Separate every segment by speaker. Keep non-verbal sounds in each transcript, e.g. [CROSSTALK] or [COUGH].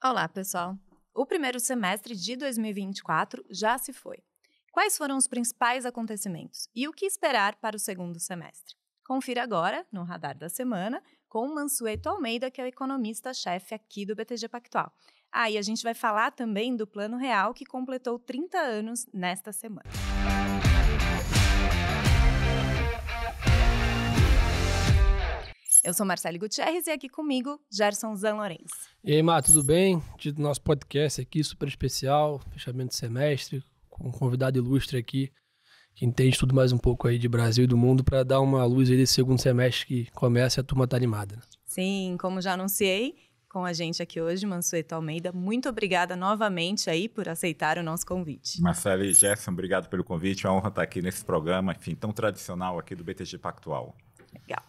Speaker 1: Olá, pessoal. O primeiro semestre de 2024 já se foi. Quais foram os principais acontecimentos e o que esperar para o segundo semestre? Confira agora, no Radar da Semana, com Mansueto Almeida, que é o economista-chefe aqui do BTG Pactual. Ah, a gente vai falar também do Plano Real, que completou 30 anos nesta semana. Eu sou Marcelo Gutierrez e aqui comigo, Gerson Zanlorenz.
Speaker 2: E aí, Mar, tudo bem? Dia nosso podcast aqui, super especial, fechamento de semestre, com um convidado ilustre aqui, que entende tudo mais um pouco aí de Brasil e do mundo, para dar uma luz aí desse segundo semestre que começa e a turma tá animada. Né?
Speaker 1: Sim, como já anunciei, com a gente aqui hoje, Mansueto Almeida. Muito obrigada novamente aí por aceitar o nosso convite.
Speaker 2: Marcelo e Gerson, obrigado
Speaker 3: pelo convite. É uma honra estar tá aqui nesse programa, enfim, tão tradicional aqui do BTG Pactual. Legal.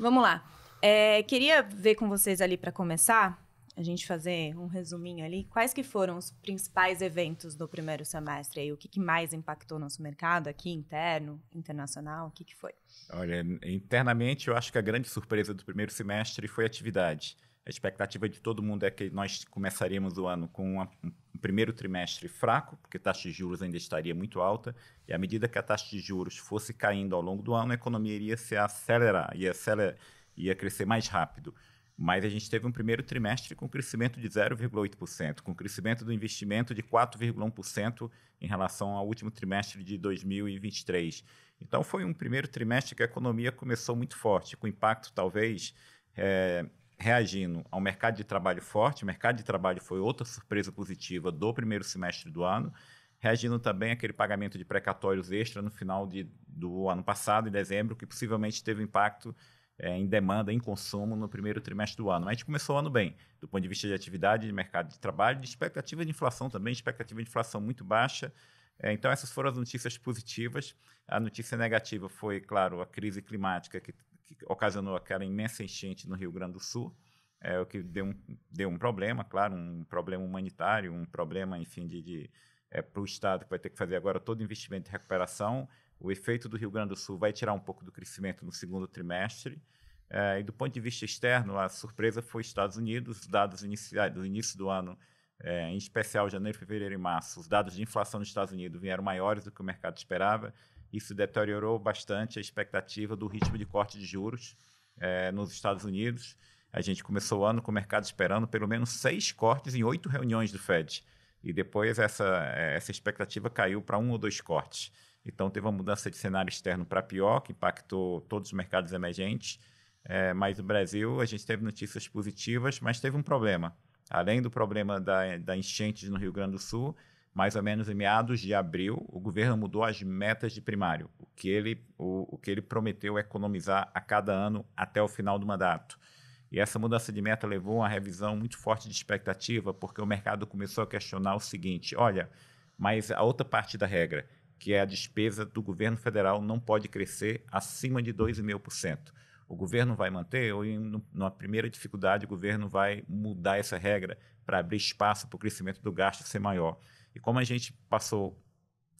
Speaker 1: Vamos lá. É, queria ver com vocês ali para começar, a gente fazer um resuminho ali, quais que foram os principais eventos do primeiro semestre e o que, que mais impactou nosso mercado aqui, interno, internacional, o que, que foi?
Speaker 3: Olha, internamente eu acho que a grande surpresa do primeiro semestre foi a atividade. A expectativa de todo mundo é que nós começaríamos o ano com uma, um primeiro trimestre fraco, porque a taxa de juros ainda estaria muito alta, e à medida que a taxa de juros fosse caindo ao longo do ano, a economia iria se acelerar, e acelerar ia crescer mais rápido. Mas a gente teve um primeiro trimestre com crescimento de 0,8%, com crescimento do investimento de 4,1% em relação ao último trimestre de 2023. Então, foi um primeiro trimestre que a economia começou muito forte, com impacto talvez. É, reagindo ao mercado de trabalho forte, o mercado de trabalho foi outra surpresa positiva do primeiro semestre do ano, reagindo também àquele pagamento de precatórios extra no final de, do ano passado, em dezembro, que possivelmente teve impacto é, em demanda, em consumo no primeiro trimestre do ano. Mas a gente começou o ano bem, do ponto de vista de atividade, de mercado de trabalho, de expectativa de inflação também, expectativa de inflação muito baixa. É, então, essas foram as notícias positivas. A notícia negativa foi, claro, a crise climática que, que ocasionou aquela imensa enchente no Rio Grande do Sul é o que deu um, deu um problema, claro, um problema humanitário, um problema, enfim, de, de é, para o Estado que vai ter que fazer agora todo investimento de recuperação o efeito do Rio Grande do Sul vai tirar um pouco do crescimento no segundo trimestre. É, e do ponto de vista externo, a surpresa foi Estados Unidos, os dados iniciais do início do ano, é, em especial janeiro, fevereiro e março, os dados de inflação nos Estados Unidos vieram maiores do que o mercado esperava. Isso deteriorou bastante a expectativa do ritmo de corte de juros é, nos Estados Unidos. A gente começou o ano com o mercado esperando pelo menos seis cortes em oito reuniões do Fed. E depois essa, é, essa expectativa caiu para um ou dois cortes. Então, teve uma mudança de cenário externo para pior, que impactou todos os mercados emergentes. É, mas o Brasil, a gente teve notícias positivas, mas teve um problema. Além do problema da, da enchente no Rio Grande do Sul, mais ou menos em meados de abril, o governo mudou as metas de primário, o que ele, o, o que ele prometeu economizar a cada ano até o final do mandato. E essa mudança de meta levou a uma revisão muito forte de expectativa, porque o mercado começou a questionar o seguinte: olha, mas a outra parte da regra, que é a despesa do governo federal não pode crescer acima de 2,5%. O governo vai manter, ou em uma primeira dificuldade, o governo vai mudar essa regra para abrir espaço para o crescimento do gasto ser maior. E como a gente passou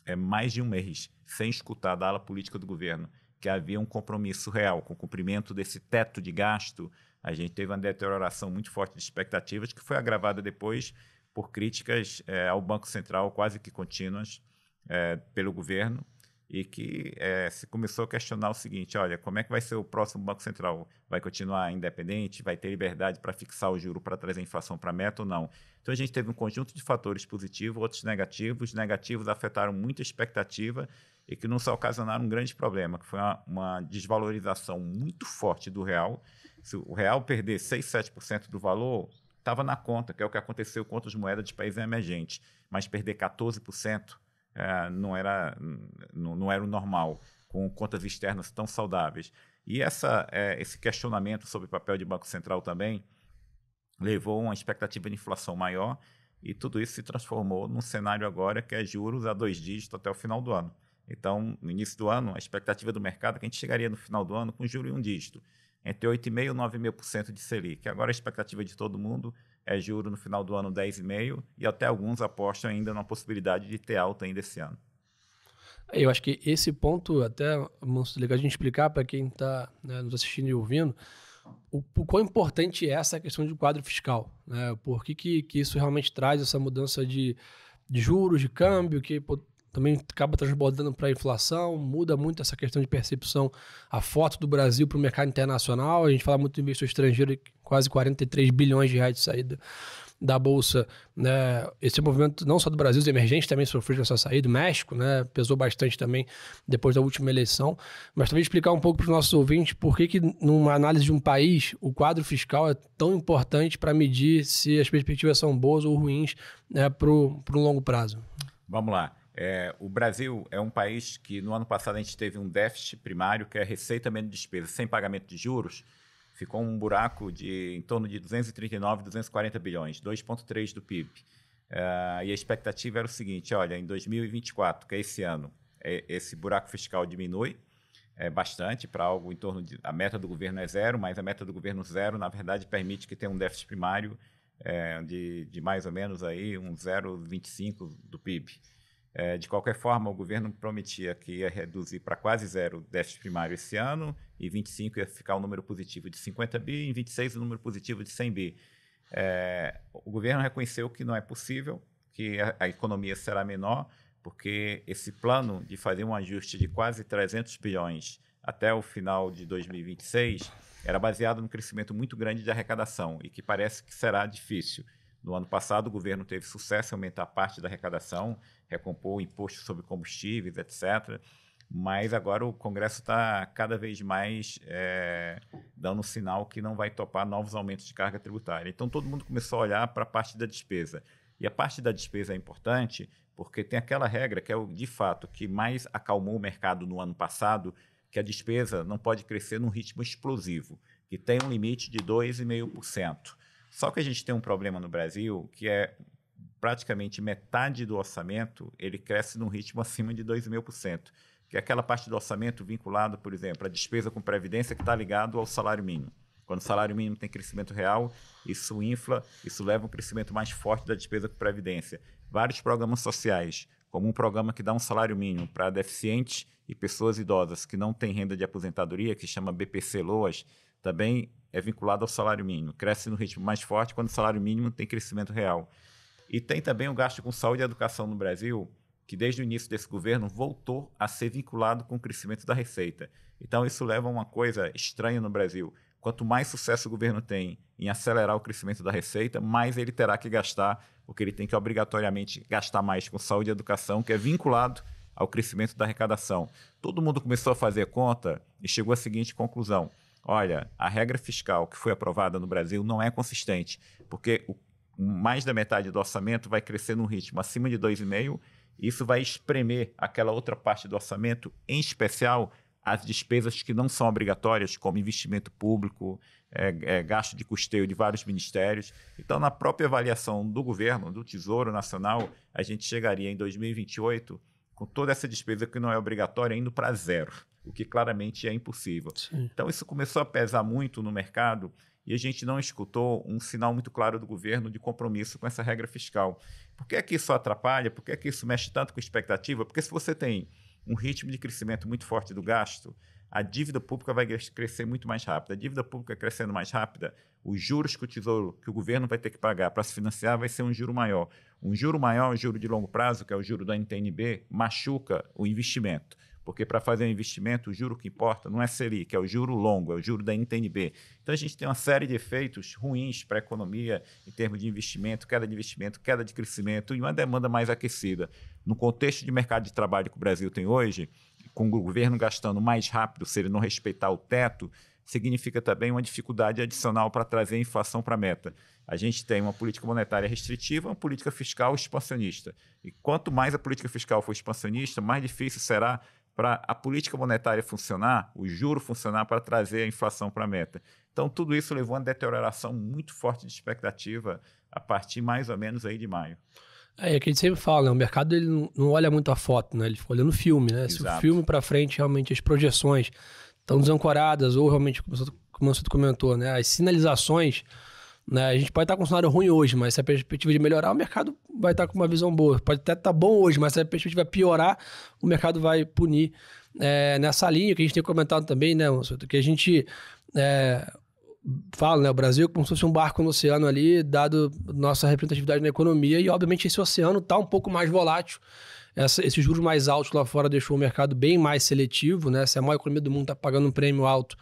Speaker 3: é, mais de um mês sem escutar da ala política do governo que havia um compromisso real com o cumprimento desse teto de gasto, a gente teve uma deterioração muito forte de expectativas, que foi agravada depois por críticas é, ao Banco Central quase que contínuas é, pelo governo e que é, se começou a questionar o seguinte: olha, como é que vai ser o próximo Banco Central? Vai continuar independente? Vai ter liberdade para fixar o juro para trazer a inflação para a meta ou não? Então a gente teve um conjunto de fatores positivos, outros negativos. Os negativos afetaram muito a expectativa e que não só ocasionaram um grande problema, que foi uma, uma desvalorização muito forte do real. Se o real perder 6, 7% do valor, estava na conta, que é o que aconteceu com outras moedas de países emergentes, mas perder 14% é, não, era, não, não, era o normal, com contas externas tão saudáveis. E essa, é, esse questionamento sobre o papel de Banco Central também levou a uma expectativa de inflação maior e tudo isso se transformou num cenário agora que é juros a dois dígitos até o final do ano. Então, no início do ano, a expectativa do mercado é que a gente chegaria no final do ano com juros em um dígito, entre 8,5% e 9,5% de Selic. Agora, a expectativa de todo mundo é juro no final do ano 10,5% e até alguns apostam ainda na possibilidade de ter alta ainda esse ano.
Speaker 2: É, eu acho que esse ponto, até, Manso, legal a gente explicar para quem está né, nos assistindo e ouvindo, o, o quão importante é essa questão de quadro fiscal. Né? Por que, que, que isso realmente traz essa mudança de, de juros, de câmbio, que pô, também acaba transbordando para a inflação, muda muito essa questão de percepção, a foto do Brasil para o mercado internacional. A gente fala muito do investidor estrangeiro quase 43 bilhões de reais de saída da bolsa, né? Esse movimento não só do Brasil, os emergentes também sofreram essa saída, o México, né? Pesou bastante também depois da última eleição. Mas também explicar um pouco para os nossos ouvintes por que, que, numa análise de um país, o quadro fiscal é tão importante para medir se as perspectivas são boas ou ruins né? para o longo prazo. Vamos lá.
Speaker 3: É, o Brasil é um país que no ano passado a gente teve um déficit primário, que é receita menos despesa, sem pagamento de juros, ficou um buraco de em torno de 239, 240 bilhões, 2,3% do PIB. Uh, eh, e a expectativa era o seguinte: olha, em 2024, que é esse ano, é, esse buraco fiscal diminui é, bastante para algo em torno de. A meta do governo é zero, mas a meta do governo zero, na verdade, permite que tenha um déficit primário é, de, de, mais ou menos aí um 0,25 do PIB. É, de qualquer forma, o governo prometia que ia reduzir para quase zero o déficit primário esse ano e 25 ia ficar um número positivo de 50 bi, em 26 o um número positivo de 100 bi. É, o governo reconheceu que não é possível, que a, a, economia será menor, porque esse plano de fazer um ajuste de quase 300 bilhões até o final de 2026 era baseado num crescimento muito grande de arrecadação e que parece que será difícil. No ano passado, o governo teve sucesso em aumentar a parte da arrecadação, recompor o imposto sobre combustíveis, etc mas agora o Congresso está cada vez mais é, dando sinal que não vai topar novos aumentos de carga tributária. Então todo mundo começou a olhar para a parte da despesa. E a parte da despesa é importante porque tem aquela regra que é o, de fato que mais acalmou o mercado no ano passado, que a despesa não pode crescer num ritmo explosivo, que tem um limite de 2,5%. Só que a gente tem um problema no Brasil que é praticamente metade do orçamento ele cresce num ritmo acima de 2,5% que é aquela parte do orçamento vinculada, por exemplo, à despesa com previdência que está ligado ao salário mínimo. Quando o salário mínimo tem crescimento real, isso infla, isso leva a um crescimento mais forte da despesa com previdência. Vários programas sociais, como um programa que dá um salário mínimo para deficientes e pessoas idosas que não têm renda de aposentadoria, que chama BPC Loas, também é vinculado ao salário mínimo. Cresce no ritmo mais forte quando o salário mínimo tem crescimento real. E tem também o gasto com saúde e educação no Brasil, que desde o início desse governo voltou a ser vinculado com o crescimento da receita. Então isso leva a uma coisa estranha no Brasil. Quanto mais sucesso o governo tem em acelerar o crescimento da receita, mais ele terá que gastar, porque ele tem que obrigatoriamente gastar mais com saúde e educação, que é vinculado ao crescimento da arrecadação. Todo mundo começou a fazer conta e chegou à seguinte conclusão: olha, a regra fiscal que foi aprovada no Brasil não é consistente, porque o mais da metade do orçamento vai crescer num ritmo acima de 2,5 isso vai espremer aquela outra parte do orçamento, em especial as despesas que não são obrigatórias, como investimento público, é, é, gasto de custeio de vários ministérios. Então, na própria avaliação do governo, do Tesouro Nacional, a gente chegaria em 2028 com toda essa despesa que não é obrigatória indo para zero, o que claramente é impossível. Sim. Então, isso começou a pesar muito no mercado e a gente não escutou um sinal muito claro do governo de compromisso com essa regra fiscal. Por que é que isso atrapalha? Por que é que isso mexe tanto com expectativa? Porque se você tem um ritmo de crescimento muito forte do gasto, a dívida pública vai crescer muito mais rápido. A dívida pública crescendo mais rápida, os juros que o tesouro, que o governo vai ter que pagar para se financiar, vai ser um juro maior. Um juro maior, um é juro de longo prazo, que é o juro da NTNB, machuca o investimento porque para fazer um investimento, o juro que importa não é Selic, é o juro longo, é o juro da NTNB. Então a gente tem uma série de efeitos ruins para a economia em termos de investimento, queda de investimento, queda de crescimento e uma demanda mais aquecida. No contexto de mercado de trabalho que o Brasil tem hoje, com o governo gastando mais rápido se ele não respeitar o teto, significa também uma dificuldade adicional para trazer a inflação para a meta. A gente tem uma política monetária restritiva, uma política fiscal expansionista. E quanto mais a política fiscal for expansionista, mais difícil será para a política monetária funcionar, o juro funcionar para trazer a inflação para a meta. Então, tudo isso levou a uma deterioração muito forte de expectativa a partir mais ou menos aí de maio.
Speaker 2: É, é que a gente sempre fala, né? o mercado ele não olha muito a foto, né? ele fica olhando o filme. Né? Se o filme para frente, realmente as projeções estão desancoradas ou realmente, como o Santo comentou, né? as sinalizações né? A gente pode estar tá com um cenário ruim hoje, mas se a perspectiva de melhorar, o mercado vai estar tá com uma visão boa. Pode até estar tá bom hoje, mas se a perspectiva é piorar, o mercado vai punir é, nessa linha que a gente tem comentado também, né, que a gente é, fala, né, o Brasil como se fosse um barco no oceano ali, dado nossa representatividade na economia, e obviamente esse oceano está um pouco mais volátil. Essa, esses juros mais altos lá fora deixou o mercado bem mais seletivo, né? Se a maior economia do mundo está pagando um prêmio alto,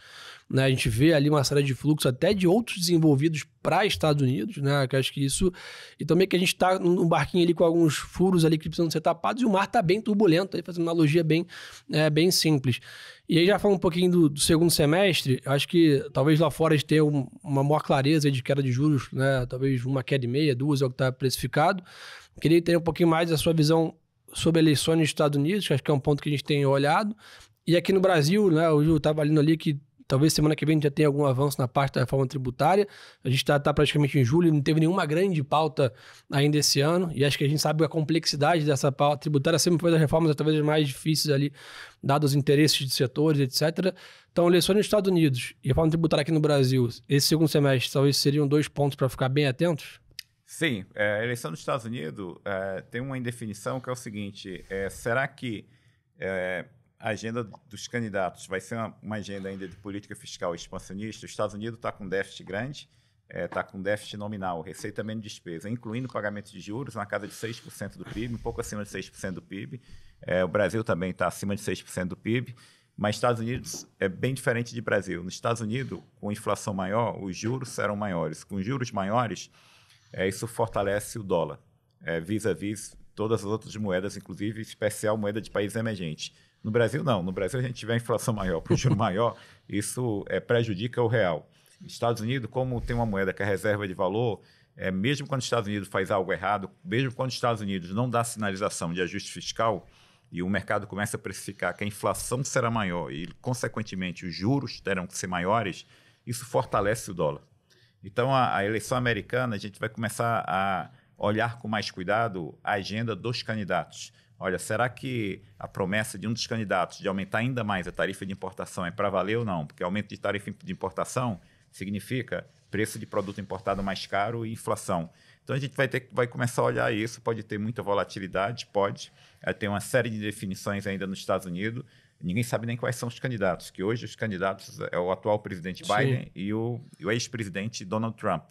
Speaker 2: né? A gente vê ali uma série de fluxos até de outros desenvolvidos para Estados Unidos, né? Que acho que isso. E também que a gente está num barquinho ali com alguns furos ali que precisam ser tapados e o mar está bem turbulento, aí fazendo uma analogia bem, é, bem simples. E aí já falando um pouquinho do, do, segundo semestre, acho que talvez lá fora a gente tenha um, uma maior clareza de queda de juros, né? Talvez uma queda e meia, duas é o que está precificado. Queria ter um pouquinho mais a sua visão sobre eleições nos Estados Unidos, que acho que é um ponto que a gente tem olhado. E aqui no Brasil, né? Hoje eu estava lendo ali que Talvez semana que vem a gente já tenha algum avanço na parte da reforma tributária. A gente está tá praticamente em julho, não teve nenhuma grande pauta ainda esse ano. E acho que a gente sabe a complexidade dessa pauta tributária. Sempre foi das reformas talvez mais difíceis ali, dados os interesses de setores, etc. Então, eleições nos Estados Unidos e reforma tributária aqui no Brasil, esse segundo semestre talvez seriam dois pontos para ficar bem atentos?
Speaker 3: Sim, é, a eleição dos Estados Unidos é, tem uma indefinição que é o seguinte: é, será que é, a agenda dos candidatos vai ser uma, uma agenda ainda de política fiscal expansionista. Os Estados Unidos está com déficit grande, está é, tá com déficit nominal, receita menos despesa, incluindo pagamento de juros na casa de 6% do PIB, um pouco acima de 6% do PIB. É, o Brasil também está acima de 6% do PIB, mas Estados Unidos é bem diferente de Brasil. Nos Estados Unidos, com inflação maior, os juros serão maiores. Com juros maiores, é, isso fortalece o dólar, é, vis-à-vis -vis todas as outras moedas, inclusive especial moeda de países emergentes. No Brasil, não. No Brasil, a gente tiver inflação maior para o juro maior, [LAUGHS] isso é, prejudica o real. Estados Unidos, como tem uma moeda que é reserva de valor, é, mesmo quando os Estados Unidos faz algo errado, mesmo quando os Estados Unidos não dá sinalização de ajuste fiscal e o mercado começa a precificar que a inflação será maior e, consequentemente, os juros terão que ser maiores, isso fortalece o dólar. Então, a, a eleição americana, a gente vai começar a olhar com mais cuidado a agenda dos candidatos Olha, será que a promessa de um dos candidatos de aumentar ainda mais a tarifa de importação é para valer ou não? Porque aumento de tarifa de importação significa preço de produto importado mais caro e inflação. Então a gente vai ter vai começar a olhar isso, pode ter muita volatilidade, pode. Tem uma série de definições ainda nos Estados Unidos. Ninguém sabe nem quais são os candidatos, que hoje os candidatos é o atual presidente Sim. Biden e o, o ex-presidente Donald Trump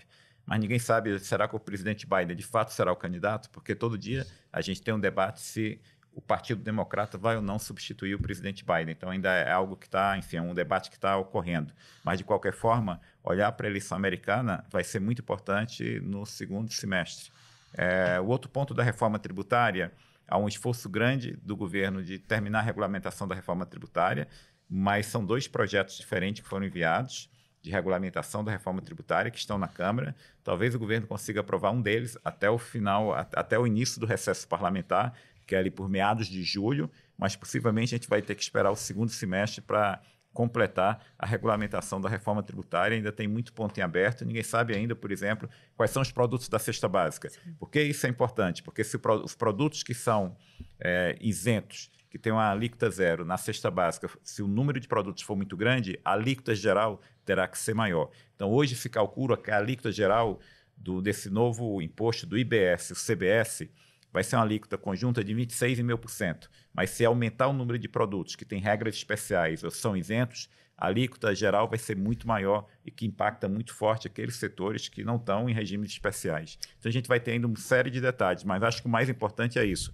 Speaker 3: mas ninguém sabe, será que o presidente Biden de fato será o candidato? Porque todo dia a gente tem um debate se o Partido Democrata vai ou não substituir o presidente Biden. Então, ainda é algo que está, enfim, é um debate que está ocorrendo. Mas, de qualquer forma, olhar para a eleição americana vai ser muito importante no segundo semestre. É, o outro ponto da reforma tributária, há um esforço grande do governo de terminar a regulamentação da reforma tributária, mas são dois projetos diferentes que foram enviados de regulamentação da reforma tributária que estão na Câmara. Talvez o governo consiga aprovar um deles até o final, até o início do recesso parlamentar, que é ali por meados de julho, mas possivelmente a gente vai ter que esperar o segundo semestre para completar a regulamentação da reforma tributária. Ainda tem muito ponto em aberto. Ninguém sabe ainda, por exemplo, quais são os produtos da cesta básica. Sim. Por que isso é importante? Porque se os produtos que são é, isentos, que têm uma alíquota zero na cesta básica, se o número de produtos for muito grande, a alíquota geral terá que ser maior. Então, hoje calcula que a alíquota geral do, desse novo imposto do IBS, o CBS, vai ser uma alíquota conjunta de 26,5%. Mas se aumentar o número de produtos que têm regras especiais ou são isentos, a alíquota geral vai ser muito maior e que impacta muito forte aqueles setores que não estão em regimes especiais. Então a gente vai ter ainda uma série de detalhes, mas acho que o mais importante é isso.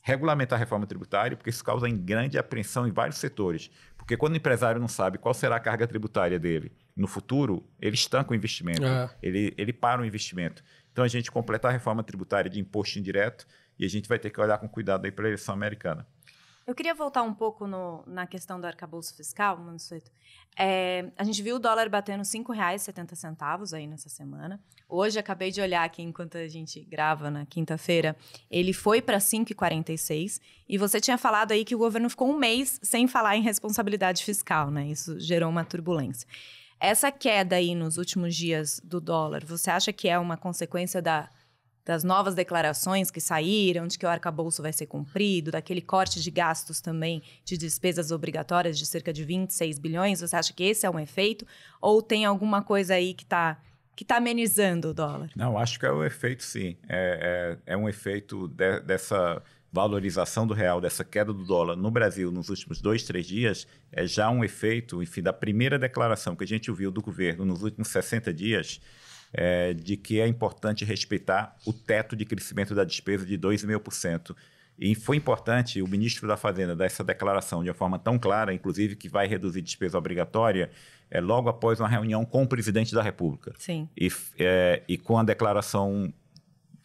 Speaker 3: Regulamentar a reforma tributária, porque isso causa em grande apreensão em vários setores. Porque quando o empresário não sabe qual será a carga tributária dele no futuro, ele estanca o investimento, é. ele, ele para o investimento. Então a gente completar a reforma tributária de imposto indireto e a gente vai ter que olhar com cuidado aí para a eleição americana.
Speaker 1: Eu queria voltar um pouco no, na questão do arcabouço fiscal, Mansueto. É, a gente viu o dólar batendo R$ 5,70 aí nessa semana. Hoje, acabei de olhar aqui enquanto a gente grava na quinta-feira, ele foi para R$ 5,46. E você tinha falado aí que o governo ficou um mês sem falar em responsabilidade fiscal, né? Isso gerou uma turbulência. Essa queda aí nos últimos dias do dólar, você acha que é uma consequência da das novas declarações que saíram, de que o arcabouço vai ser cumprido, daquele corte de gastos também de despesas obrigatórias de cerca de 26 bilhões, você acha que esse é um efeito? Ou tem alguma coisa aí que está que tá amenizando o dólar?
Speaker 3: Não, acho que é o um efeito sim. É, é, é um efeito de, dessa valorização do real, dessa queda do dólar no Brasil nos últimos dois, três dias, é já um efeito, enfim, da primeira declaração que a gente ouviu do governo nos últimos 60 dias, é, de que é importante respeitar o teto de crescimento da despesa de 2,5%. E foi importante o ministro da Fazenda dar essa declaração de uma forma tão clara, inclusive que vai reduzir despesa obrigatória, é, logo após uma reunião com o presidente da República. Sim. E, é, e com a declaração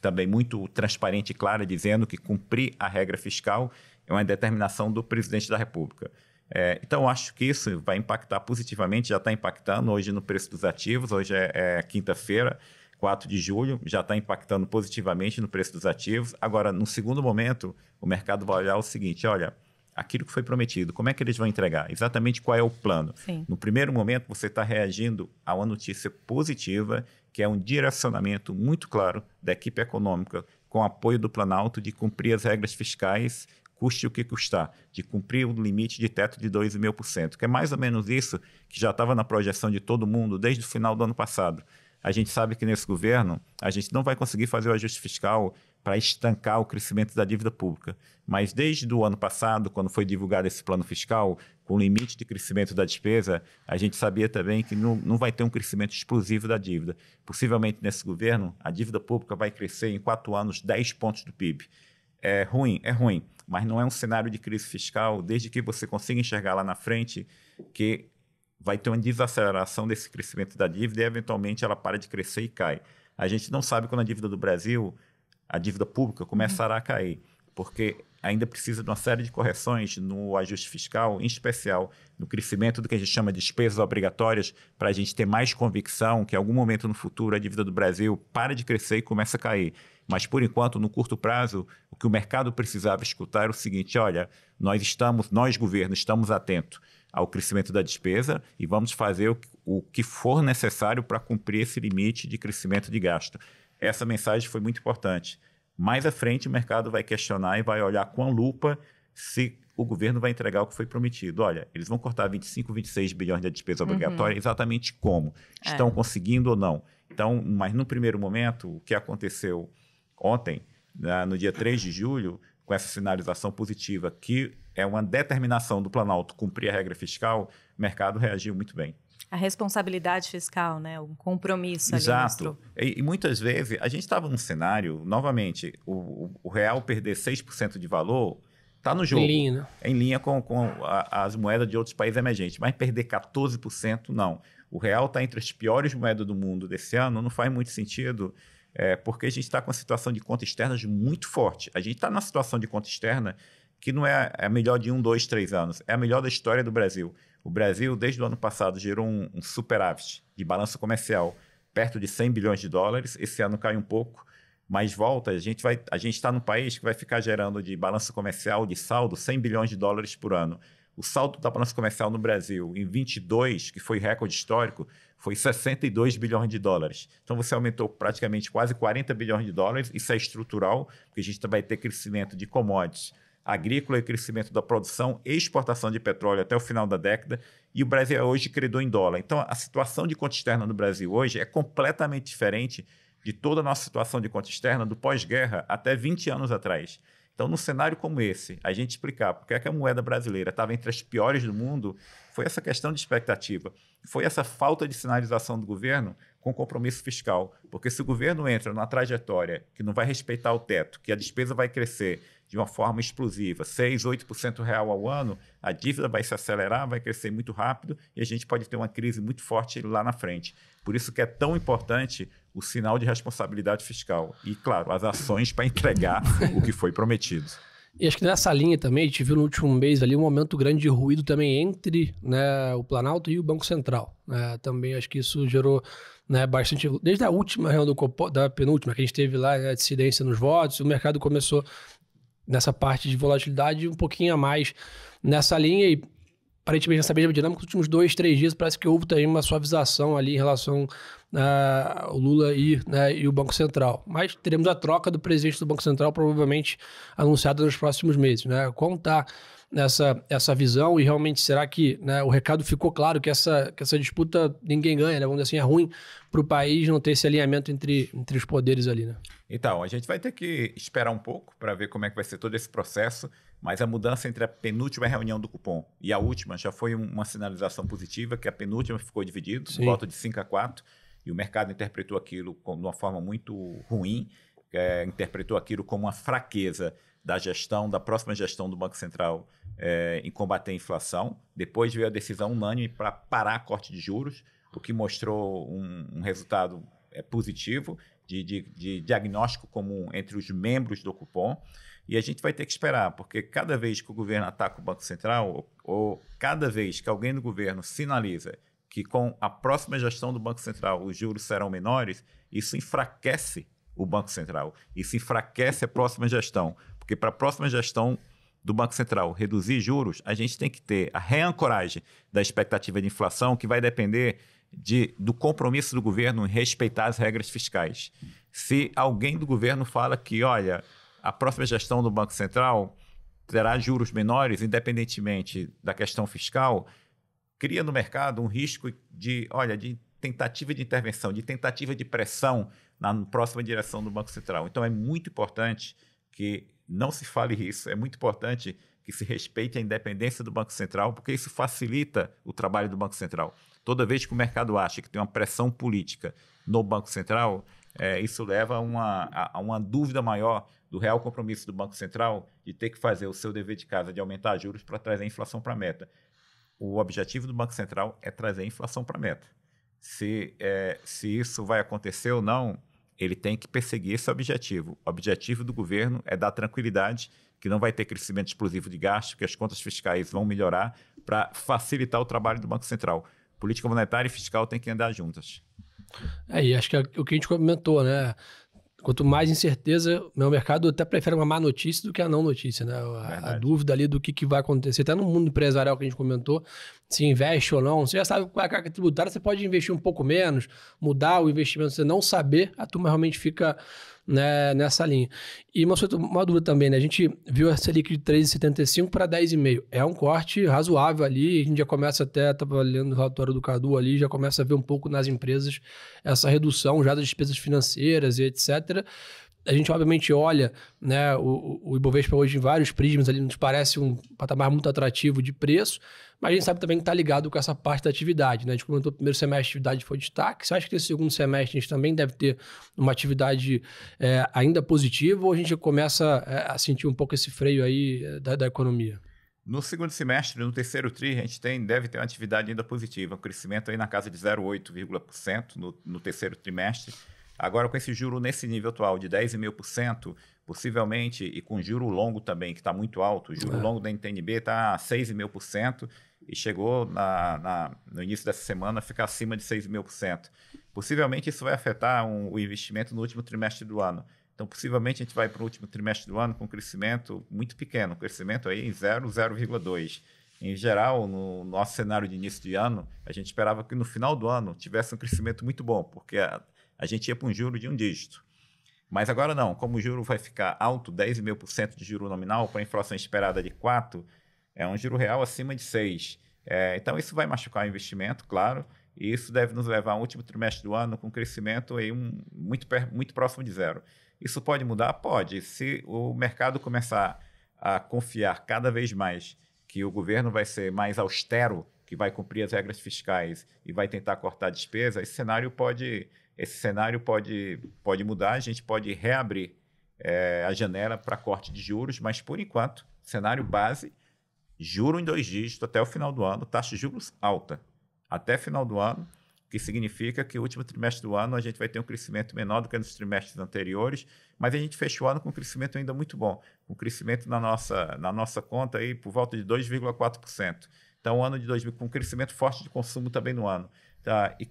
Speaker 3: também muito transparente e clara, dizendo que cumprir a regra fiscal é uma determinação do presidente da República. É, então, acho que isso vai impactar positivamente, já está impactando hoje no preço dos ativos, hoje é, é quinta-feira, 4 de julho, já está impactando positivamente no preço dos ativos. Agora, no segundo momento, o mercado vai olhar o seguinte: olha, aquilo que foi prometido, como é que eles vão entregar? Exatamente qual é o plano? Sim. No primeiro momento, você está reagindo a uma notícia positiva, que é um direcionamento muito claro da equipe econômica, com apoio do Planalto, de cumprir as regras fiscais custe o que custar, de cumprir o limite de teto de 2,5%, que é mais ou menos isso que já estava na projeção de todo mundo desde o final do ano passado. A gente sabe que nesse governo a gente não vai conseguir fazer o ajuste fiscal para estancar o crescimento da dívida pública. Mas desde o ano passado, quando foi divulgado esse plano fiscal, com limite de crescimento da despesa, a gente sabia também que não, não vai ter um crescimento explosivo da dívida. Possivelmente nesse governo, a dívida pública vai crescer em quatro anos 10 pontos do PIB. É ruim, é ruim, mas não é um cenário de crise fiscal, desde que você consiga enxergar lá na frente que vai ter uma desaceleração desse crescimento da dívida e eventualmente ela para de crescer e cai. A gente não sabe quando a dívida do Brasil, a dívida pública, começará a cair porque ainda precisa de uma série de correções no ajuste fiscal, em especial no crescimento do que a gente chama de despesas obrigatórias, para a gente ter mais convicção que em algum momento no futuro a dívida do Brasil para de crescer e começa a cair. Mas, por enquanto, no curto prazo, o que o mercado precisava escutar era o seguinte: olha, nós estamos, nós, governo, estamos atentos ao crescimento da despesa e vamos fazer o que for necessário para cumprir esse limite de crescimento de gasto. Essa mensagem foi muito importante. Mais à frente, o mercado vai questionar e vai olhar com a lupa se o governo vai entregar o que foi prometido. Olha, eles vão cortar 25, 26 bilhões de despesa obrigatória, uhum. exatamente como? É. Estão é. conseguindo ou não? Então, mas no primeiro momento, o que aconteceu ontem, na, né, no dia 3 de julho, com essa sinalização positiva que é uma determinação do Planalto cumprir a regra fiscal, o mercado reagiu muito bem.
Speaker 1: A responsabilidade fiscal, né? o compromisso. Exato.
Speaker 3: E, e, muitas vezes, a gente estava num cenário, novamente, o, o real perder 6% de valor está no jogo. Em linha, né? Em linha com, com a, as moedas de outros países emergentes. Mas perder 14%, não. O real está entre as piores moedas do mundo desse ano, não faz muito sentido. É, porque a gente está com a situação de conta externa muito forte. A gente está numa situação de conta externa que não é, é a melhor de um, dois, três anos. É a melhor da história do Brasil. O Brasil, desde o ano passado, gerou um, um superávit de balanço comercial perto de 100 bilhões de dólares. Esse ano cai um pouco, mas volta. A gente a gente está num país que vai ficar gerando de balanço comercial, de saldo, 100 bilhões de dólares por ano. O saldo da balança comercial no Brasil em 22, que foi recorde histórico, foi 62 bilhões de dólares. Então você aumentou praticamente quase 40 bilhões de dólares. Isso é estrutural, porque a gente vai ter crescimento de commodities agrícola e crescimento da produção e exportação de petróleo até o final da década, e o Brasil é hoje credor em dólar. Então, a situação de conta externa no Brasil hoje é completamente diferente de toda a nossa situação de conta externa do pós-guerra até 20 anos atrás. Então, num cenário como esse, a gente explicar por que, é que a moeda brasileira estava entre as piores do mundo, foi essa questão de expectativa, foi essa falta de sinalização do governo com compromisso fiscal. Porque se o governo entra numa trajetória que não vai respeitar o teto, que a despesa vai crescer, de uma forma explosiva. 6, 8% real ao ano, a dívida vai se acelerar, vai crescer muito rápido e a gente pode ter uma crise muito forte lá na frente. Por isso que é tão importante o sinal de responsabilidade fiscal e, claro, as ações para entregar o que foi prometido.
Speaker 2: E acho que nessa linha também, a gente viu no último mês ali um momento grande de ruído também entre né, o Planalto e o Banco Central. Né. Também acho que isso gerou né, bastante. Desde a última reunião do Copom, da penúltima, que a gente teve lá, né, dissidência nos votos, o mercado começou nessa parte de volatilidade um pouquinho a mais nessa linha e aparentemente nessa mesma dinâmica, nos últimos dois, três dias parece que houve também uma suavização ali em relação uh, ao Lula e, né, e o Banco Central. Mas teremos a troca do presidente do Banco Central provavelmente anunciada nos próximos meses. Né? Como está essa, essa visão e realmente será que né, o recado ficou claro que essa, que essa disputa ninguém ganha, né? vamos dizer assim, é ruim para o país não ter esse alinhamento entre, entre os poderes ali, né? Então, a gente vai ter
Speaker 3: que esperar um pouco para ver como é que vai ser todo esse processo, mas a mudança entre a penúltima reunião do cupom e a última já foi uma sinalização positiva, que a penúltima ficou dividido, voto de 5 a 4, e o mercado interpretou aquilo de uma forma muito ruim, é, interpretou aquilo como uma fraqueza da gestão, da próxima gestão do Banco Central é, em combater a inflação. Depois veio a decisão unânime para parar a corte de juros, o que mostrou um, um resultado é, positivo de, de, de, diagnóstico comum entre os membros do cupom. E a gente vai ter que esperar, porque cada vez que o governo ataca o Banco Central, ou, ou cada vez que alguém do governo sinaliza que com a próxima gestão do Banco Central os juros serão menores, isso enfraquece o Banco Central. Isso enfraquece a próxima gestão, porque para a próxima gestão do Banco Central reduzir juros, a gente tem que ter a reancoragem da expectativa de inflação, que vai depender de, do compromisso do governo em respeitar as regras fiscais. Se alguém do governo fala que, olha, a próxima gestão do Banco Central terá juros menores, independentemente da questão fiscal, cria no mercado um risco de, olha, de tentativa de intervenção, de tentativa de pressão na próxima direção do Banco Central. Então é muito importante que não se fale isso. É muito importante que se respeite a independência do Banco Central, porque isso facilita o trabalho do Banco Central. Toda vez que o mercado acha que tem uma pressão política no Banco Central, é, isso leva a uma, a, uma dúvida maior do real compromisso do Banco Central de ter que fazer o seu dever de casa de aumentar juros para trazer a inflação para a meta. O objetivo do Banco Central é trazer a inflação para a meta. Se, é, se isso vai acontecer ou não, ele tem que perseguir esse objetivo. O objetivo do governo é dar tranquilidade que não vai ter crescimento explosivo de gasto, que as contas fiscais vão melhorar para facilitar o trabalho do Banco Central. Política monetária e fiscal têm que andar juntas.
Speaker 2: É, e acho que é o que a gente comentou, né? Quanto mais incerteza, meu mercado até prefere uma má notícia do que a não notícia, né? A, a dúvida ali do que, que vai acontecer. Até no mundo empresarial que a gente comentou, se investe ou não, você já sabe qual é a carga tributária, você pode investir um pouco menos, mudar o investimento, você não saber, a turma realmente fica né, nessa linha. E uma, uma dúvida também, né? A gente viu a Selic de 3,75 para 10,5. É um corte razoável ali, a gente já começa até, estava lendo o relatório do Cadu ali, já começa a ver um pouco nas empresas essa redução já das despesas financeiras e etc. A gente, obviamente, olha né, o, o Ibovespa hoje em vários prismas ali, nos parece um patamar muito atrativo de preço, mas a gente sabe também que está ligado com essa parte da atividade, né? A gente comentou o primeiro semestre a atividade foi destaque. Você acha que esse segundo semestre a gente também deve ter uma atividade é, ainda positiva ou a gente começa é, a sentir um pouco esse freio aí é, da, da economia? No segundo
Speaker 3: semestre, no terceiro TRI, a gente tem, deve ter uma atividade ainda positiva, um crescimento aí na casa de 0,8% no, no terceiro trimestre. Agora, com esse juro nesse nível atual de 10,5%, possivelmente, e com juro longo também, que está muito alto, o juro é. longo da NTNB está 6,5%, e chegou na, na, no início dessa semana a ficar acima de 6 mil por cento. Possivelmente isso vai afetar um, o investimento no último trimestre do ano. Então, possivelmente a gente vai para o último trimestre do ano com um crescimento muito pequeno, um crescimento aí em 0,02. Em geral, no nosso cenário de início de ano, a gente esperava que no final do ano tivesse um crescimento muito bom, porque a, a gente ia para um juro de um dígito. Mas agora não, como o juro vai ficar alto, 10,5% de juro nominal, para a inflação esperada de 4%, é um giro real acima de 6. É, então, isso vai machucar o investimento, claro, e isso deve nos levar ao último trimestre do ano com crescimento aí um, muito, muito próximo de zero. Isso pode mudar? Pode. Se o mercado começar a confiar cada vez mais que o governo vai ser mais austero, que vai cumprir as regras fiscais e vai tentar cortar despesa, esse cenário pode, esse cenário pode, pode mudar, a gente pode reabrir é, a janela para corte de juros, mas por enquanto, cenário base Juro em dois dígitos até o final do ano, taxa de juros alta. Até final do ano, o que significa que o último trimestre do ano a gente vai ter um crescimento menor do que nos trimestres anteriores, mas a gente fechou o ano com um crescimento ainda muito bom, um crescimento na nossa, na nossa conta aí por volta de 2,4%. Então, ano de 2000, com um crescimento forte de consumo também no ano. Tá? E,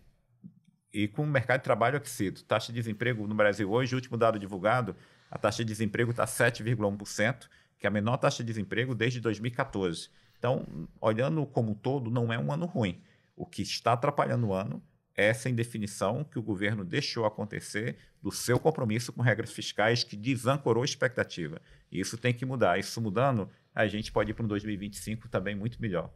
Speaker 3: e com o mercado de trabalho aquecido. Taxa de desemprego no Brasil hoje, último dado divulgado, a taxa de desemprego está 7,1% que é a menor taxa de desemprego desde 2014. Então, olhando como um todo, não é um ano ruim. O que está atrapalhando o ano é essa indefinição que o governo deixou acontecer do seu compromisso com regras fiscais que desancorou a expectativa. E isso tem que mudar. Isso mudando, a gente pode ir para um 2025 também muito melhor.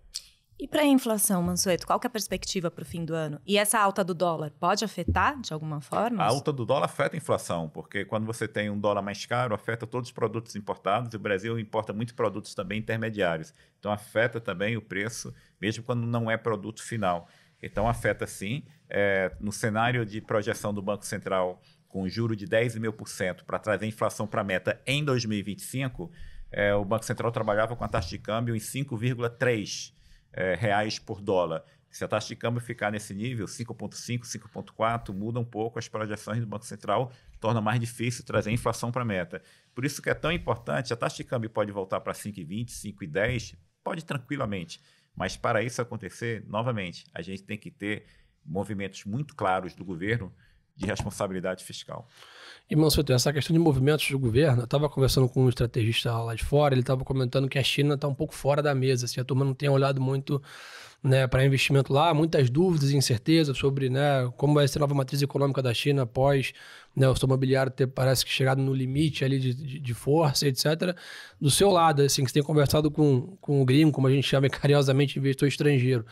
Speaker 1: E para a inflação, Mansueto, qual que é a perspectiva para o fim do ano? E essa alta do dólar pode afetar de alguma forma? A alta
Speaker 3: do dólar afeta a inflação, porque quando você tem um dólar mais caro, afeta todos os produtos importados. E o Brasil importa muitos produtos também intermediários. Então afeta também o preço, mesmo quando não é produto final. Então afeta sim. É, no cenário de projeção do Banco Central com juro de 10,5% para trazer a inflação para a meta em 2025, é, o Banco Central trabalhava com a taxa de câmbio em 5,3% é, reais por dólar. Se a taxa de câmbio ficar nesse nível, 5,5, 5,4, muda um pouco as projeções do Banco Central, torna mais difícil trazer inflação para a meta. Por isso que é tão importante, a taxa de câmbio pode voltar para 5,20, 5,10, pode tranquilamente. Mas para isso acontecer, novamente, a gente tem que ter movimentos muito claros do governo de responsabilidade fiscal.
Speaker 2: E, Mansueto, essa questão de movimentos do governo, eu estava conversando com um estrategista lá de fora, ele estava comentando que a China está um pouco fora da mesa, assim, a turma não tem olhado muito né, para investimento lá, muitas dúvidas e incertezas sobre né, como vai ser a nova matriz econômica da China após né, o setor imobiliário ter, parece que, chegado no limite ali de, de, de, força, etc. Do seu lado, assim, que você tem conversado com, com o gringo, como a gente chama [LAUGHS] carinhosamente, investidor estrangeiro,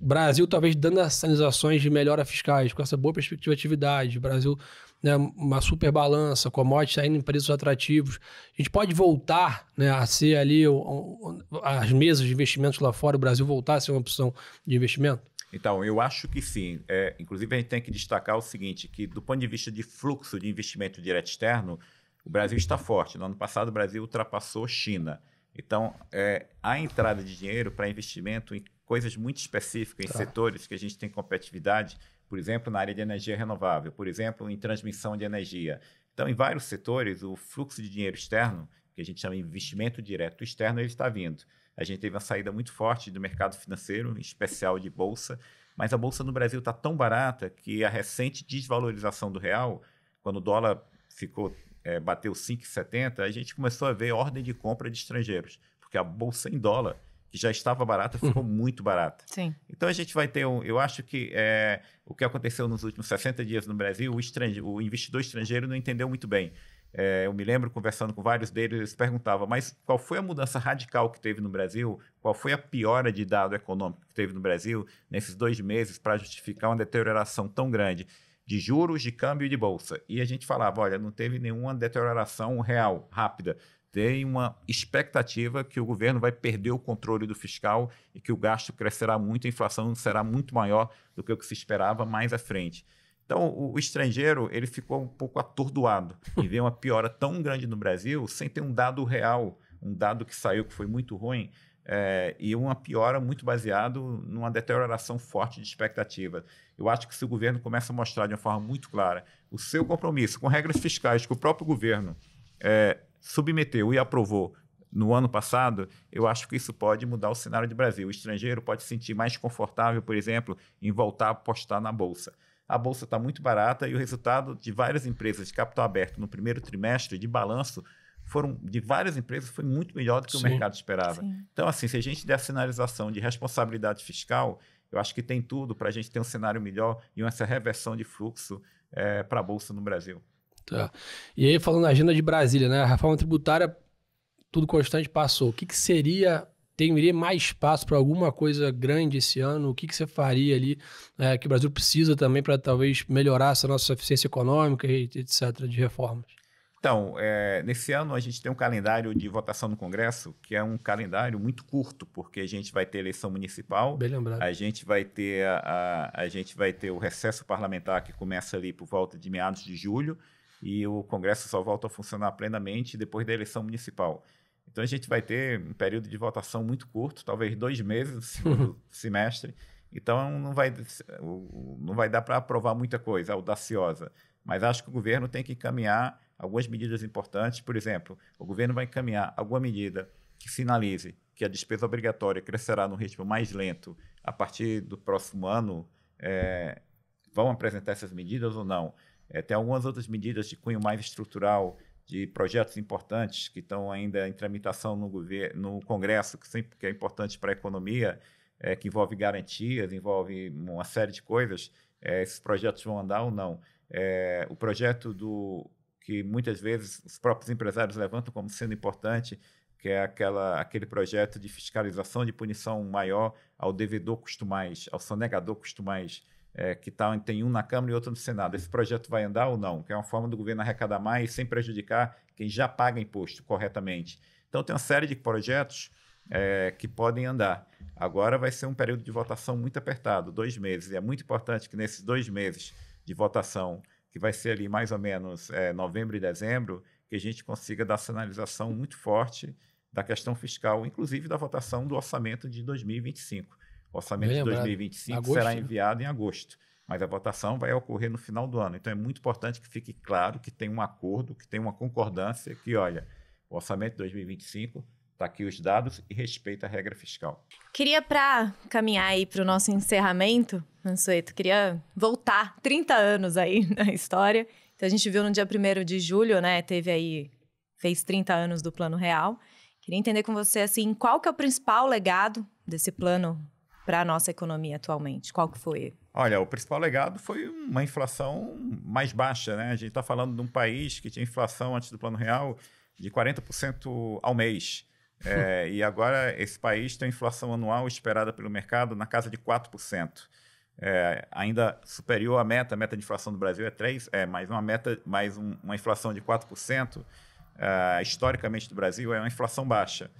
Speaker 2: Brasil talvez dando sinalizações de melhora fiscais, com essa boa perspectiva de atividade, Brasil né, uma super balança, commodities saindo em preços atrativos. A gente pode voltar né, a ser ali o, o, as mesas de investimentos lá fora, o Brasil voltar a ser uma opção de investimento?
Speaker 3: Então, eu acho que sim. É, inclusive, a gente tem que destacar o seguinte, que do ponto de vista de fluxo de investimento direto externo, o Brasil está forte. No ano passado, o Brasil ultrapassou a China. Então, é, a entrada de dinheiro para investimento em coisas muito específicas, em tá. setores que a gente tem competitividade, por exemplo, na área de energia renovável, por exemplo, em transmissão de energia. Então, em vários setores, o fluxo de dinheiro externo, que a gente chama de investimento direto externo, ele está vindo. A gente teve uma saída muito forte do mercado financeiro, em especial de bolsa, mas a bolsa no Brasil está tão barata que a recente desvalorização do real, quando o dólar ficou é, bateu 5,70, a gente começou a ver ordem de compra de estrangeiros, porque a bolsa em dólar que já estava barata, uhum. ficou muito barata. Sim. Então a gente vai ter um. Eu acho que é, o que aconteceu nos últimos 60 dias no Brasil, o, estrange, o investidor estrangeiro não entendeu muito bem. É, eu me lembro conversando com vários deles, eles perguntavam, mas qual foi a mudança radical que teve no Brasil? Qual foi a piora de dado econômico que teve no Brasil nesses dois meses para justificar uma deterioração tão grande de juros, de câmbio e de bolsa? E a gente falava, olha, não teve nenhuma deterioração real, rápida tem uma expectativa que o governo vai perder o controle do fiscal e que o gasto crescerá muito, a inflação será muito maior do que o que se esperava mais à frente. Então, o, estrangeiro ele ficou um pouco atordoado e vê uma piora tão grande no Brasil sem ter um dado real, um dado que saiu que foi muito ruim é, e uma piora muito baseado numa deterioração forte de expectativa. Eu acho que se o governo começa a mostrar de uma forma muito clara o seu compromisso com regras fiscais que o próprio governo é, submeteu e aprovou no ano passado, eu acho que isso pode mudar o cenário de Brasil. O estrangeiro pode se sentir mais confortável, por exemplo, em voltar a apostar na Bolsa. A Bolsa está muito barata e o resultado de várias empresas de capital aberto no primeiro trimestre de balanço foram de várias empresas foi muito melhor do que Sim. o mercado esperava. Sim. Então, assim, se a gente der a sinalização de responsabilidade fiscal, eu acho que tem tudo para a gente ter um cenário melhor e essa reversão
Speaker 2: de fluxo é, eh, para a Bolsa no Brasil. Tá. E aí, falando na agenda de Brasília, né? A reforma tributária, tudo constante passou. O que, que seria. Teria mais espaço para alguma coisa grande esse ano? O que, que você faria ali é, que o Brasil precisa também para talvez melhorar essa nossa eficiência econômica, e etc., de reformas?
Speaker 3: Então, é, nesse ano a gente tem um calendário de votação no Congresso, que é um calendário muito curto, porque a gente vai ter eleição municipal, a gente vai ter a, a, a, gente vai ter o recesso parlamentar que começa ali por volta de meados de julho, e o Congresso só volta a funcionar plenamente depois da eleição municipal. Então a gente vai ter um período de votação muito curto, talvez dois meses no segundo [LAUGHS] semestre. Então não vai, não vai dar para aprovar muita coisa audaciosa. Mas acho que o governo tem que encaminhar algumas medidas importantes. Por exemplo, o governo vai encaminhar alguma medida que sinalize que a despesa obrigatória crescerá num ritmo mais lento a partir do próximo ano. É, vão apresentar essas medidas ou não? É, tem algumas outras medidas de cunho mais estrutural, de projetos importantes que estão ainda em tramitação no, governo, no Congresso, que sempre que é importante para a economia, é, que envolve garantias, envolve uma série de coisas. É, esses projetos vão andar ou não? É, o projeto do que muitas vezes os próprios empresários levantam como sendo importante, que é aquela, aquele projeto de fiscalização de punição maior ao devedor custo mais, ao sonegador custo mais é, que tá, tem um na Câmara e outro no Senado. Esse projeto vai andar ou não? Que é uma forma do governo arrecadar mais sem prejudicar quem já paga imposto corretamente. Então, tem uma série de projetos é, que podem andar. Agora vai ser um período de votação muito apertado dois meses. E é muito importante que nesses dois meses de votação, que vai ser ali mais ou menos é, novembro e dezembro, que a gente consiga dar sinalização muito forte da questão fiscal, inclusive da votação do orçamento de 2025 o orçamento de 2025 agosto, será né? enviado né? em agosto, mas a votação vai ocorrer no final do ano. Então é muito importante que fique claro que tem um acordo, que tem uma concordância, que olha, o orçamento de 2025 Está aqui os dados e respeita a regra fiscal.
Speaker 1: Queria, para caminhar aí para o nosso encerramento, Mansueto, queria voltar 30 anos aí [LAUGHS] na história. Então, a gente viu no dia 1 de julho, né? Teve aí, fez 30 anos do Plano Real. Queria entender com você, assim, qual que é o principal legado desse plano para a nossa economia atualmente? Qual que foi?
Speaker 3: Olha, o principal legado foi uma inflação mais baixa, né? A gente está falando de um país que tinha inflação antes do Plano Real de 40% ao mês. É, [LAUGHS] e agora esse país tem inflação anual esperada pelo mercado na casa de 4%. É, ainda superior à meta, a meta de inflação do Brasil é 3%, é, mais uma meta, mais um, uma inflação de 4%, é, historicamente do Brasil é uma inflação baixa.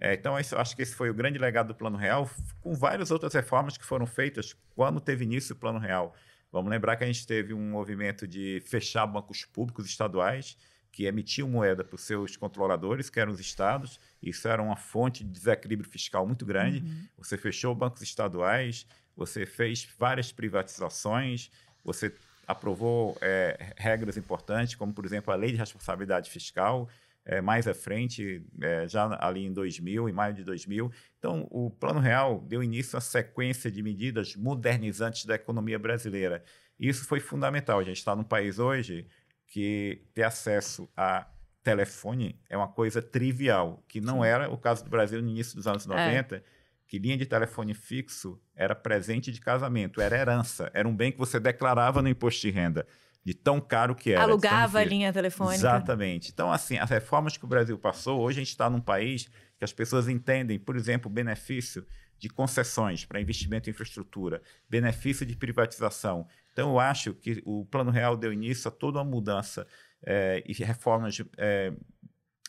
Speaker 3: É, então, acho que esse foi o grande legado do Plano Real, com várias outras reformas que foram feitas quando teve início o Plano Real. Vamos lembrar que a gente teve um movimento de fechar bancos públicos estaduais, que emitiam moeda para os seus controladores, que eram os estados. Isso era uma fonte de desequilíbrio fiscal muito grande. Uhum. Você fechou bancos estaduais, você fez várias privatizações, você aprovou é, regras importantes, como, por exemplo, a Lei de Responsabilidade Fiscal é, mais à frente, é, já ali em 2000, em maio de 2000. Então, o Plano Real deu início a sequência de medidas modernizantes da economia brasileira. Isso foi fundamental. A gente está num país hoje que ter acesso a telefone é uma coisa trivial, que não era o caso do Brasil no início dos anos 90, é. que linha de telefone fixo era presente de casamento, era herança, era um bem que você declarava no imposto de renda de tão caro que era. Alugava a linha telefônica. Exatamente. Então, assim, as reformas que o Brasil passou, hoje a gente está num país que as pessoas entendem, por exemplo, o benefício de concessões para investimento em infraestrutura, benefício de privatização. Então, eu acho que o Plano Real deu início a toda uma mudança é, e reformas, é,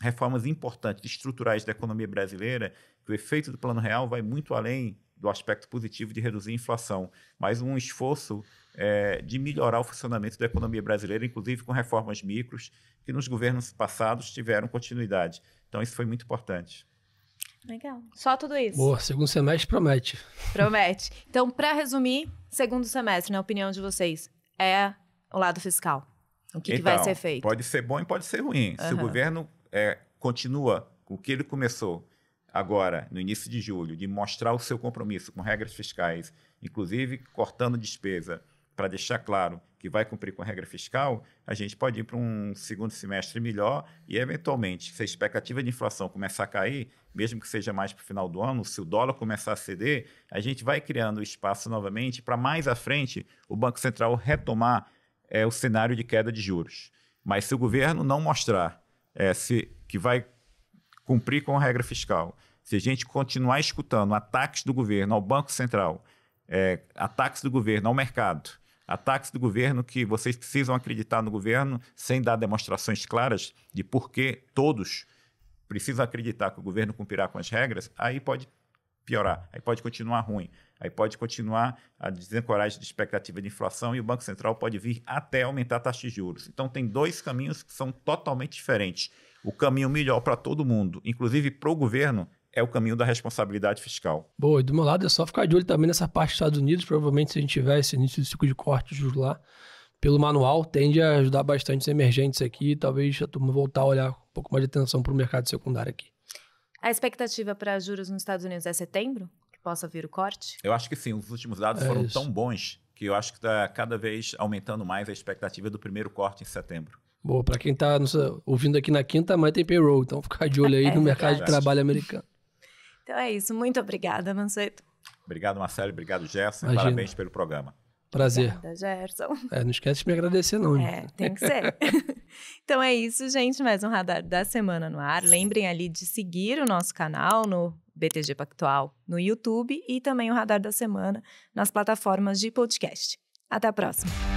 Speaker 3: reformas importantes, estruturais da economia brasileira, que o efeito do Plano Real vai muito além do aspecto positivo de reduzir a inflação, mas um esforço é, de melhorar o funcionamento da economia brasileira, inclusive com reformas micros, que nos governos passados tiveram continuidade. Então, isso foi muito importante.
Speaker 1: Legal. Só tudo isso. Boa, segundo semestre promete. Promete. Então, para resumir, segundo semestre, na opinião de vocês, é o lado fiscal. O que, então, que vai então, ser feito? Pode ser bom e pode ser ruim.
Speaker 3: Uhum. Se o governo é, continua com o que ele começou agora, no início de julho, de mostrar o seu compromisso com regras fiscais, inclusive cortando despesa, para deixar claro que vai cumprir com a regra fiscal, a gente pode ir para um segundo semestre melhor e, eventualmente, se a expectativa de inflação começar a cair, mesmo que seja mais para o final do ano, se o dólar começar a ceder, a gente vai criando espaço novamente para mais à frente o Banco Central retomar é, o cenário de queda de juros. Mas se o governo não mostrar é, se, que vai cumprir com a regra fiscal, se a gente continuar escutando ataques do governo ao Banco Central, é, ataques do governo ao mercado, ataques do governo que vocês precisam acreditar no governo sem dar demonstrações claras de por que todos precisam acreditar que o governo cumprirá com as regras, aí pode piorar, aí pode continuar ruim, aí pode continuar a desencoragem de expectativa de inflação e o Banco Central pode vir até aumentar a taxa de juros. Então tem dois caminhos que são totalmente diferentes. O caminho melhor para todo mundo, inclusive para o governo, é o caminho da responsabilidade fiscal.
Speaker 2: Boa, e do meu lado é só ficar de olho também nessa parte dos Estados Unidos. Provavelmente, se a gente tiver esse início do ciclo de corte lá, pelo manual, tende a ajudar bastante os emergentes aqui. Talvez a turma voltar a olhar um pouco mais de atenção para o mercado secundário aqui.
Speaker 1: A expectativa para juros nos Estados Unidos é setembro? Que possa vir o corte?
Speaker 3: Eu acho que sim. Os últimos dados é foram isso. tão bons que eu acho que está cada vez aumentando mais a expectativa do primeiro corte em setembro.
Speaker 2: Boa, para quem está ouvindo aqui na quinta, mas tem payroll, então ficar de olho aí [LAUGHS] é, no mercado de trabalho americano.
Speaker 1: Então é isso. Muito obrigada, Manceto.
Speaker 3: Obrigado, Marcelo. Obrigado, Gerson. Imagina. Parabéns pelo programa.
Speaker 2: Prazer.
Speaker 1: Obrigada, Gerson. É,
Speaker 2: não esquece de me agradecer, não. É, tem que ser. [LAUGHS]
Speaker 1: então é isso, gente. Mais um Radar da Semana no ar. Lembrem ali de seguir o nosso canal no BTG Pactual no YouTube e também o Radar da Semana nas plataformas de podcast. Até a próxima.